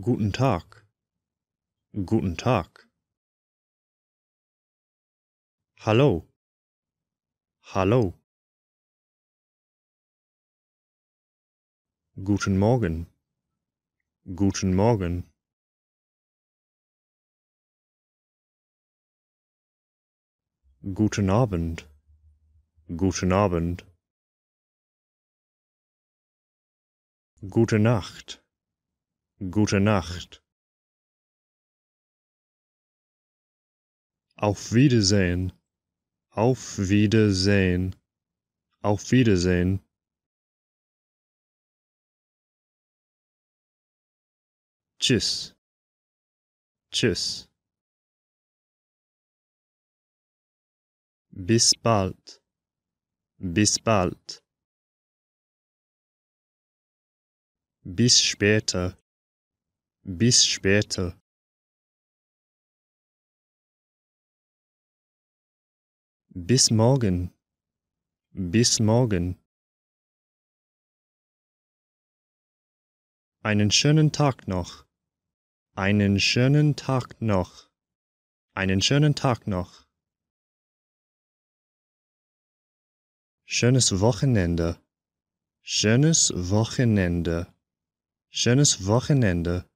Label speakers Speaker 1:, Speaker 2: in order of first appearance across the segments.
Speaker 1: Guten Tag. Guten Tag. Hallo. Hallo. Guten Morgen. Guten Morgen. Guten Abend. Guten Abend. Gute Nacht. Gute Nacht. Auf Wiedersehen. Auf Wiedersehen. Auf Wiedersehen. Tschüss. Tschüss. Bis bald. Bis bald. Bis später. Bis später. Bis morgen. Bis morgen. Einen schönen Tag noch. Einen schönen Tag noch. Einen schönen Tag noch. Schönes Wochenende. Schönes Wochenende. Schönes Wochenende.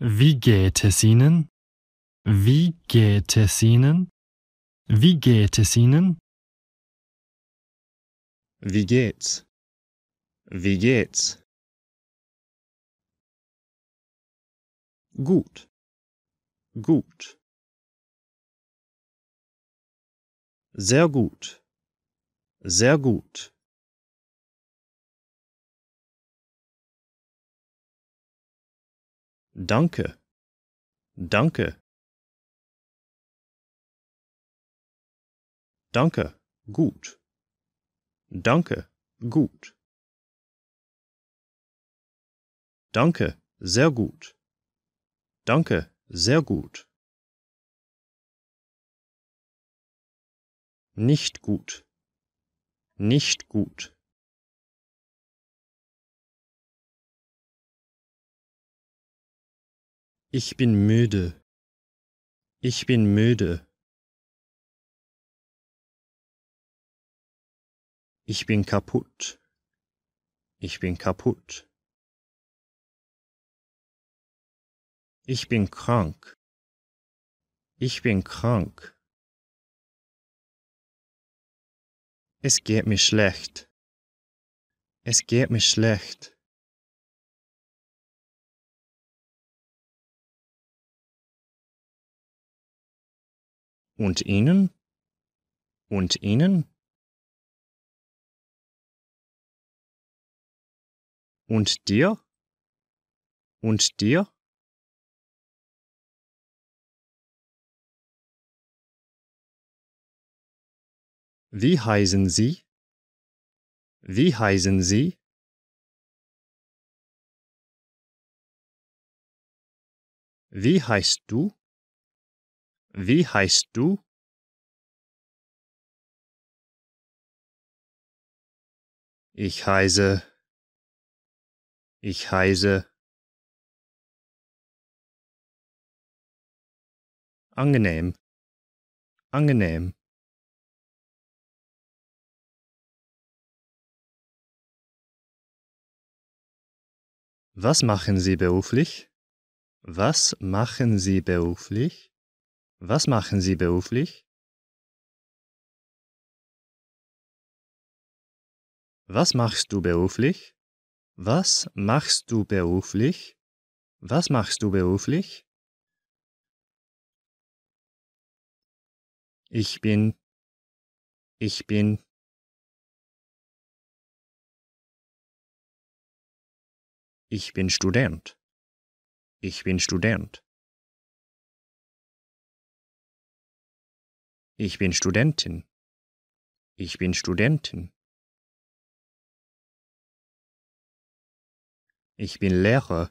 Speaker 1: Wie geht es Ihnen? Wie geht es Ihnen? Wie geht es Ihnen? Wie geht's? Wie geht's? Gut. Gut. Sehr gut. Sehr gut. Danke. Danke. Danke. Gut. Danke. Gut. Danke. Sehr gut. Danke. Sehr gut. Nicht gut. Nicht gut. Ich bin müde. Ich bin müde. Ich bin kaputt. Ich bin kaputt. Ich bin krank. Ich bin krank. Es geht mir schlecht. Es geht mir schlecht. Und Ihnen? Und Ihnen? Und dir? Und dir? Wie heißen Sie? Wie heißen Sie? Wie heißt du? Wie heißt du? Ich heiße. Ich heiße. Angenehm. Angenehm. Was machen Sie beruflich? Was machen Sie beruflich? Was machen Sie beruflich? Was machst du beruflich? Was machst du beruflich? Was machst du beruflich? Ich bin. Ich bin. Ich bin Student. Ich bin Student. Ich bin Studentin. Ich bin Studentin. Ich bin Lehrer.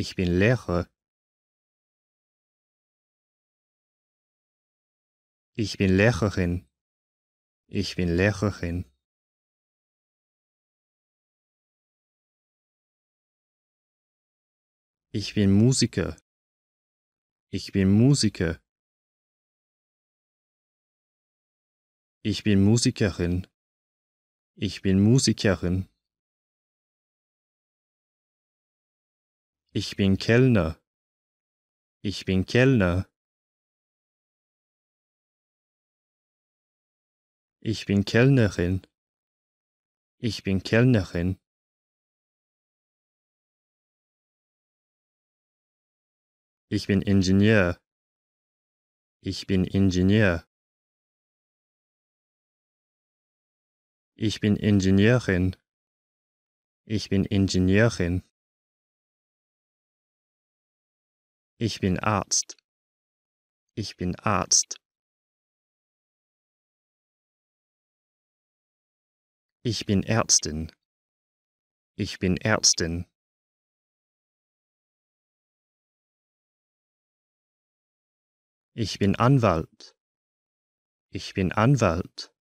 Speaker 1: Ich bin Lehrer. Ich bin Lehrerin. Ich bin Lehrerin. Ich bin Musiker. Ich bin Musiker. Ich bin Musikerin. Ich bin Musikerin. Ich bin Kellner. Ich bin Kellner. Ich bin Kellnerin. Ich bin Kellnerin. Ich bin Ingenieur. Ich bin Ingenieur. Ich bin Ingenieurin. Ich bin Ingenieurin. Ich bin Arzt. Ich bin Arzt. Ich bin Ärztin. Ich bin Ärztin. Ich bin Anwalt. Ich bin Anwalt.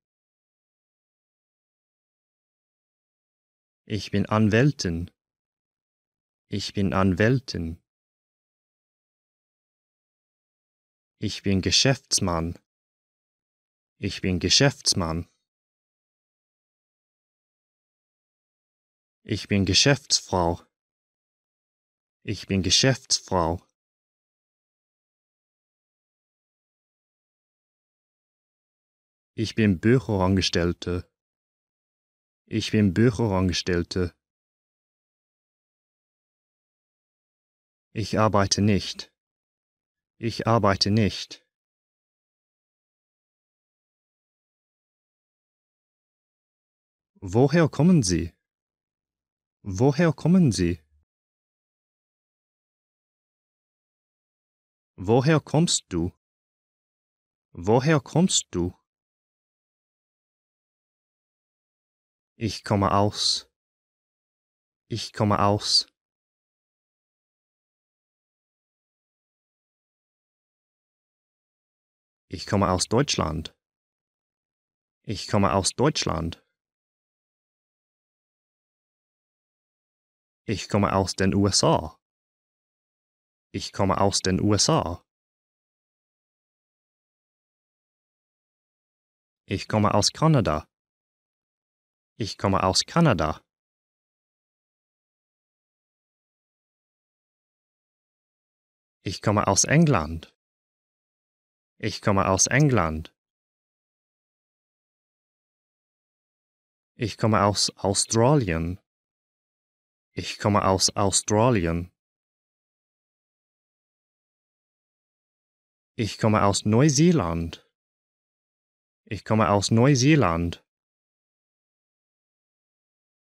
Speaker 1: Ich bin Anwältin. Ich bin Anwältin. Ich bin Geschäftsmann. Ich bin Geschäftsmann. Ich bin Geschäftsfrau. Ich bin Geschäftsfrau. Ich bin Büroangestellte. Ich bin Büroangestellte. Ich arbeite nicht. Ich arbeite nicht. Woher kommen Sie? Woher kommen Sie? Woher kommst du? Woher kommst du? Ich komme aus. Ich komme aus. Ich komme aus Deutschland. Ich komme aus Deutschland. Ich komme aus den USA. Ich komme aus den USA. Ich komme aus Kanada. Ich komme aus Kanada. Ich komme aus England. Ich komme aus England. Ich komme aus Australien. Ich komme aus Australien. Ich komme aus Neuseeland. Ich komme aus Neuseeland.